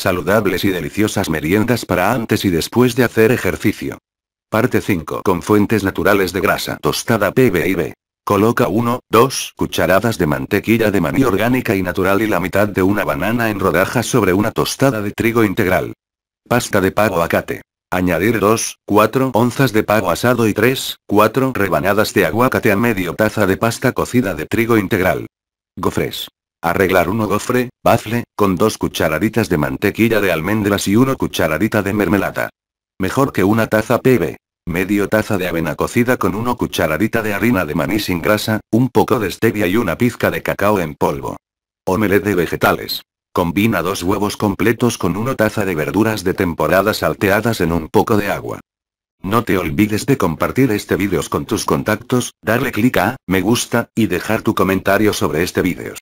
saludables y deliciosas meriendas para antes y después de hacer ejercicio. Parte 5. Con fuentes naturales de grasa tostada PBIB. Coloca 1, 2 cucharadas de mantequilla de maní orgánica y natural y la mitad de una banana en rodajas sobre una tostada de trigo integral. Pasta de pavo acate. Añadir 2, 4 onzas de pavo asado y 3, 4 rebanadas de aguacate a medio taza de pasta cocida de trigo integral. Gofres. Arreglar uno gofre, bafle, con dos cucharaditas de mantequilla de almendras y una cucharadita de mermelada. Mejor que una taza PB. Medio taza de avena cocida con una cucharadita de harina de maní sin grasa, un poco de stevia y una pizca de cacao en polvo. Omelette de vegetales. Combina dos huevos completos con una taza de verduras de temporada salteadas en un poco de agua. No te olvides de compartir este vídeo con tus contactos, darle clic a me gusta y dejar tu comentario sobre este vídeo.